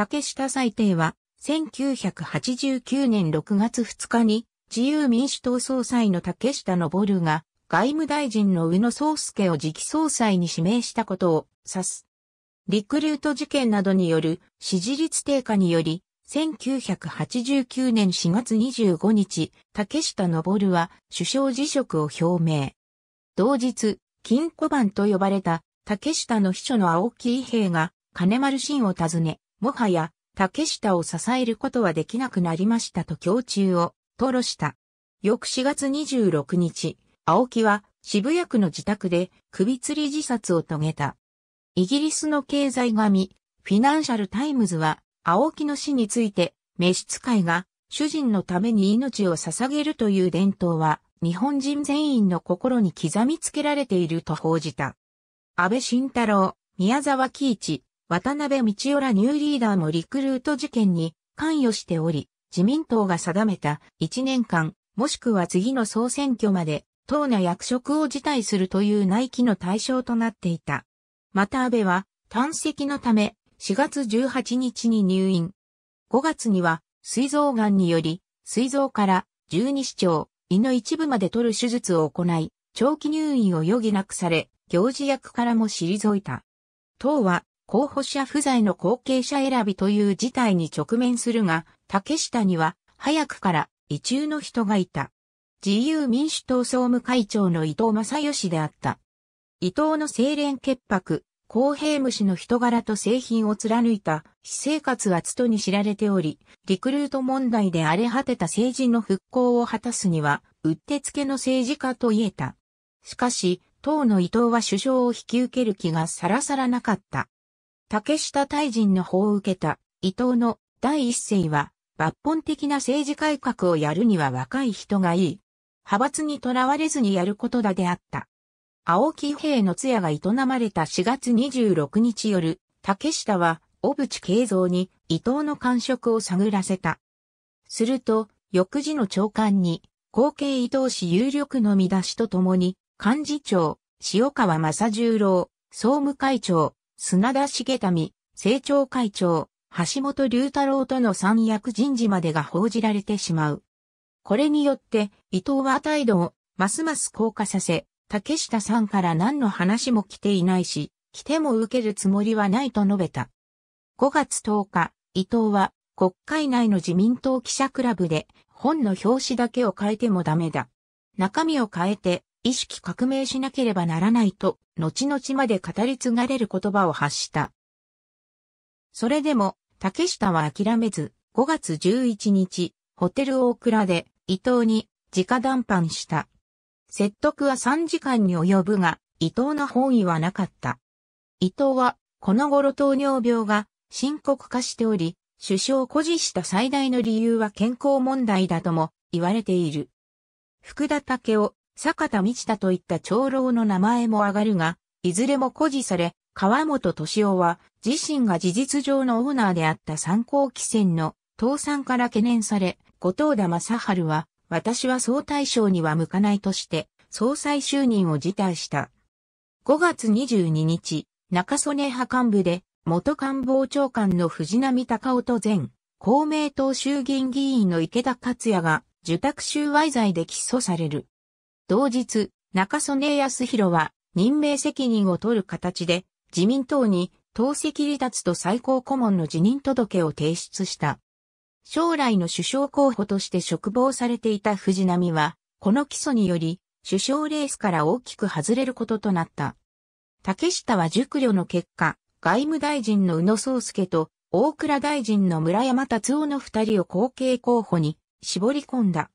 竹下裁定は、1989年6月2日に、自由民主党総裁の竹下登が、外務大臣の宇野宗介を次期総裁に指名したことを指す。リクルート事件などによる支持率低下により、1989年4月25日、竹下登は首相辞職を表明。同日、金庫番と呼ばれた竹下の秘書の青木伊兵が金丸信を訪ね、もはや、竹下を支えることはできなくなりましたと胸中を、吐露した。翌4月26日、青木は渋谷区の自宅で首吊り自殺を遂げた。イギリスの経済紙、フィナンシャルタイムズは、青木の死について、召使いが主人のために命を捧げるという伝統は、日本人全員の心に刻みつけられていると報じた。安倍晋太郎、宮沢喜一、渡辺道夫らニューリーダーもリクルート事件に関与しており、自民党が定めた1年間、もしくは次の総選挙まで、党の役職を辞退するという内規の対象となっていた。また安倍は、単席のため、4月18日に入院。5月には、膵臓癌により、膵臓から十二指腸、胃の一部まで取る手術を行い、長期入院を余儀なくされ、行事役からも退いた。党は、候補者不在の後継者選びという事態に直面するが、竹下には早くから異中の人がいた。自由民主党総務会長の伊藤正義であった。伊藤の清廉潔白、公平虫の人柄と製品を貫いた、私生活は都に知られており、リクルート問題で荒れ果てた政治の復興を果たすには、うってつけの政治家と言えた。しかし、当の伊藤は首相を引き受ける気がさらさらなかった。竹下大臣の法を受けた伊藤の第一声は、抜本的な政治改革をやるには若い人がいい。派閥にとらわれずにやることだであった。青木兵の通夜が営まれた4月26日夜、竹下は、小渕慶三に伊藤の感触を探らせた。すると、翌時の長官に、後継伊藤氏有力の見出しとともに、幹事長、塩川正十郎、総務会長、砂田重民、政調会長、橋本龍太郎との三役人事までが報じられてしまう。これによって、伊藤は態度を、ますます硬化させ、竹下さんから何の話も来ていないし、来ても受けるつもりはないと述べた。5月10日、伊藤は、国会内の自民党記者クラブで、本の表紙だけを変えてもダメだ。中身を変えて、意識革命しなければならないと、後々まで語り継がれる言葉を発した。それでも、竹下は諦めず、5月11日、ホテル大倉で、伊藤に、直談判した。説得は3時間に及ぶが、伊藤の本意はなかった。伊藤は、この頃糖尿病が深刻化しており、首相を誇示した最大の理由は健康問題だとも言われている。福田武夫、坂田道太といった長老の名前も上がるが、いずれも誇示され、川本敏夫は自身が事実上のオーナーであった参考汽船の倒産から懸念され、後藤田正春は私は総大将には向かないとして総裁就任を辞退した。5月22日、中曽根派幹部で元官房長官の藤波隆夫と前公明党衆議院議員の池田克也が受託収賄罪で起訴される。同日、中曽根康弘は任命責任を取る形で自民党に党籍離脱と最高顧問の辞任届を提出した。将来の首相候補として嘱望されていた藤波は、この基礎により、首相レースから大きく外れることとなった。竹下は熟慮の結果、外務大臣の宇野宗介と大倉大臣の村山達夫の二人を後継候補に絞り込んだ。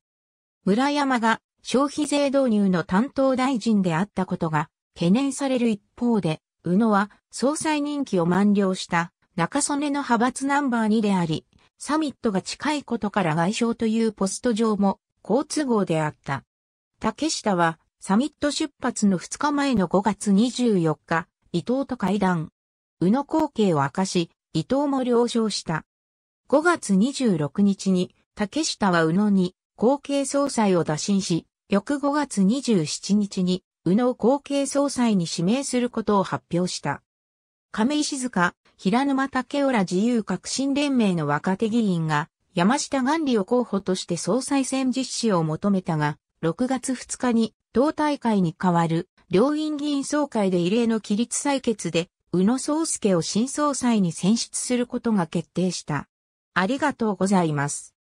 村山が消費税導入の担当大臣であったことが懸念される一方で、宇野は総裁任期を満了した中曽根の派閥ナンバー2であり、サミットが近いことから外相というポスト上も好都合であった。竹下はサミット出発の2日前の5月24日、伊藤と会談。宇野後継を明かし、伊藤も了承した。5月26日に竹下は宇野に後継総裁を打診し、翌5月27日に、宇野後継総裁に指名することを発表した。亀井静香、平沼竹浦自由革新連盟の若手議員が、山下元里を候補として総裁選実施を求めたが、6月2日に、党大会に代わる、両院議員総会で異例の規律採決で、宇野宗介を新総裁に選出することが決定した。ありがとうございます。